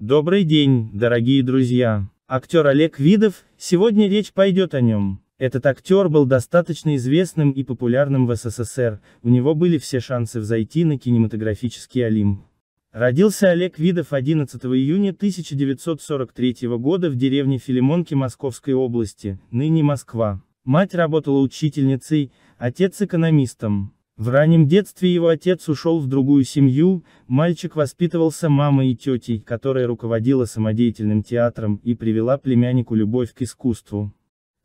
Добрый день, дорогие друзья! Актер Олег Видов, сегодня речь пойдет о нем. Этот актер был достаточно известным и популярным в СССР, у него были все шансы взойти на кинематографический Олимп. Родился Олег Видов 11 июня 1943 года в деревне Филимонки Московской области, ныне Москва. Мать работала учительницей, отец экономистом. В раннем детстве его отец ушел в другую семью, мальчик воспитывался мамой и тетей, которая руководила самодеятельным театром и привела племяннику любовь к искусству.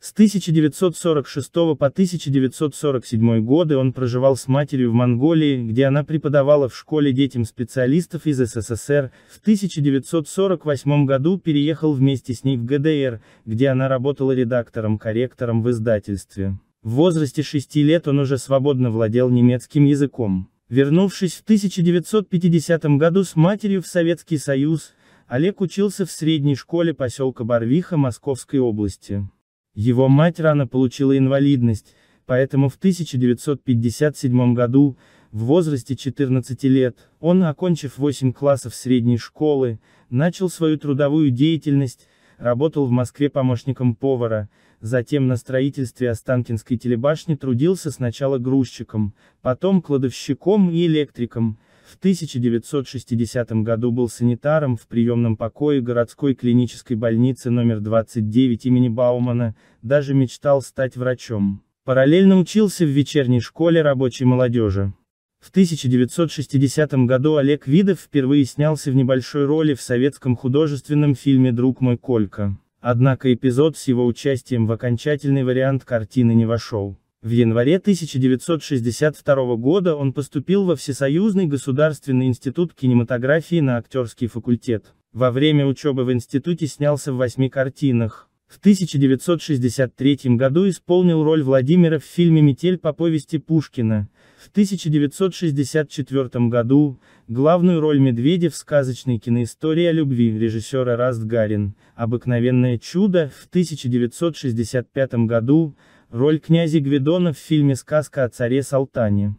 С 1946 по 1947 годы он проживал с матерью в Монголии, где она преподавала в школе детям специалистов из СССР, в 1948 году переехал вместе с ней в ГДР, где она работала редактором-корректором в издательстве. В возрасте шести лет он уже свободно владел немецким языком. Вернувшись в 1950 году с матерью в Советский Союз, Олег учился в средней школе поселка Барвиха Московской области. Его мать рано получила инвалидность, поэтому в 1957 году, в возрасте 14 лет, он, окончив 8 классов средней школы, начал свою трудовую деятельность, работал в Москве помощником повара, затем на строительстве Останкинской телебашни трудился сначала грузчиком, потом кладовщиком и электриком, в 1960 году был санитаром в приемном покое городской клинической больницы номер 29 имени Баумана, даже мечтал стать врачом. Параллельно учился в вечерней школе рабочей молодежи. В 1960 году Олег Видов впервые снялся в небольшой роли в советском художественном фильме «Друг мой Колька». Однако эпизод с его участием в окончательный вариант картины не вошел. В январе 1962 года он поступил во Всесоюзный государственный институт кинематографии на актерский факультет. Во время учебы в институте снялся в восьми картинах, в 1963 году исполнил роль Владимира в фильме «Метель» по повести Пушкина. В 1964 году, главную роль медведя в сказочной киноистории о любви режиссера Раст Гарин «Обыкновенное чудо» в 1965 году, роль князя Гвидона в фильме «Сказка о царе Салтане».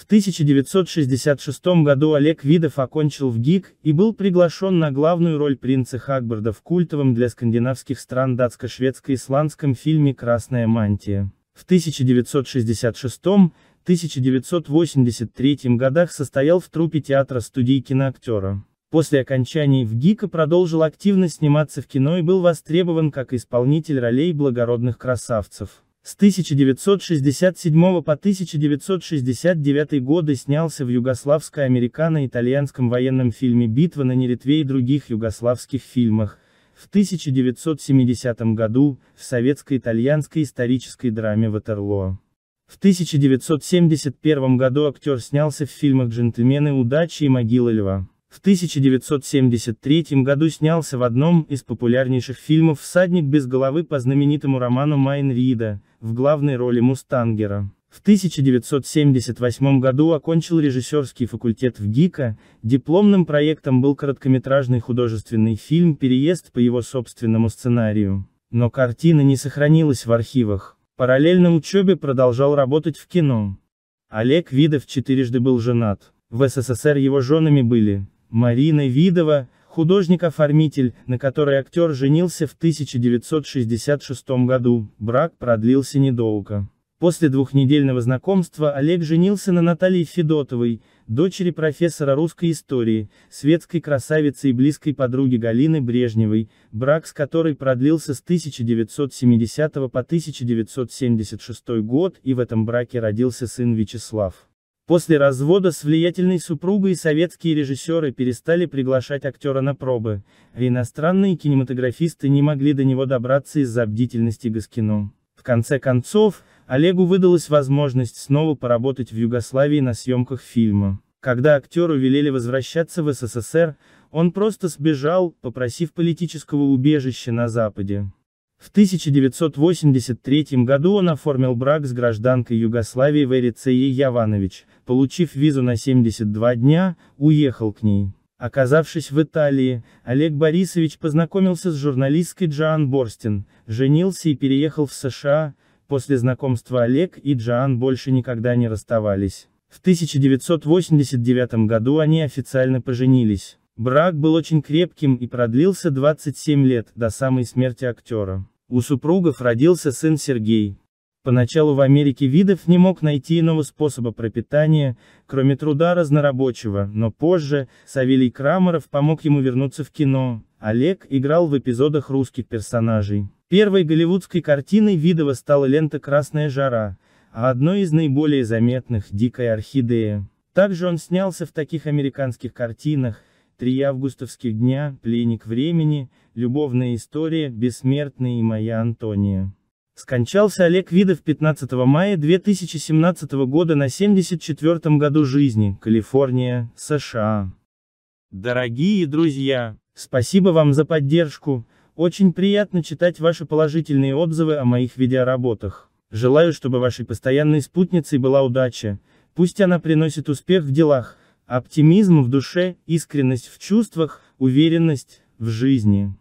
В 1966 году Олег Видов окончил в ГИК и был приглашен на главную роль принца Хагбарда в культовом для скандинавских стран датско-шведско-исландском фильме «Красная мантия». В 1966-1983 годах состоял в трупе театра студии киноактера. После окончания в ГИКа продолжил активно сниматься в кино и был востребован как исполнитель ролей благородных красавцев. С 1967 по 1969 годы снялся в югославско-американо-итальянском военном фильме «Битва на Неретве» и других югославских фильмах. В 1970 году, в советско-итальянской исторической драме «Ватерлоо». В 1971 году актер снялся в фильмах «Джентльмены удачи» и «Могила льва». В 1973 году снялся в одном из популярнейших фильмов «Всадник без головы» по знаменитому роману Майн Рида, в главной роли Мустангера. В 1978 году окончил режиссерский факультет в ГИКа, дипломным проектом был короткометражный художественный фильм «Переезд» по его собственному сценарию. Но картина не сохранилась в архивах. Параллельно учебе продолжал работать в кино. Олег Видов четырежды был женат. В СССР его женами были Марина Видова, художник-оформитель, на которой актер женился в 1966 году, брак продлился недолго. После двухнедельного знакомства Олег женился на Наталье Федотовой, дочери профессора русской истории, светской красавицы и близкой подруги Галины Брежневой, брак с которой продлился с 1970 по 1976 год и в этом браке родился сын Вячеслав. После развода с влиятельной супругой советские режиссеры перестали приглашать актера на пробы, а иностранные кинематографисты не могли до него добраться из-за бдительности Гаскино. В конце концов, Олегу выдалась возможность снова поработать в Югославии на съемках фильма. Когда актеру велели возвращаться в СССР, он просто сбежал, попросив политического убежища на Западе. В 1983 году он оформил брак с гражданкой Югославии Верицеей Яванович, получив визу на 72 дня, уехал к ней. Оказавшись в Италии, Олег Борисович познакомился с журналисткой Джоан Борстин, женился и переехал в США, после знакомства Олег и Джоан больше никогда не расставались. В 1989 году они официально поженились. Брак был очень крепким и продлился 27 лет, до самой смерти актера. У супругов родился сын Сергей. Поначалу в Америке Видов не мог найти иного способа пропитания, кроме труда разнорабочего, но позже, Савелий Крамаров помог ему вернуться в кино. Олег играл в эпизодах русских персонажей. Первой голливудской картиной Видова стала лента «Красная жара», а одной из наиболее заметных – «Дикая орхидея». Также он снялся в таких американских картинах, Три августовских дня, пленник времени, любовная история, бессмертные и моя Антония. Скончался Олег Видов 15 мая 2017 года на 74-м году жизни, Калифорния, США. Дорогие друзья, спасибо вам за поддержку, очень приятно читать ваши положительные отзывы о моих видеоработах. Желаю, чтобы вашей постоянной спутницей была удача, пусть она приносит успех в делах, Оптимизм в душе, искренность в чувствах, уверенность в жизни.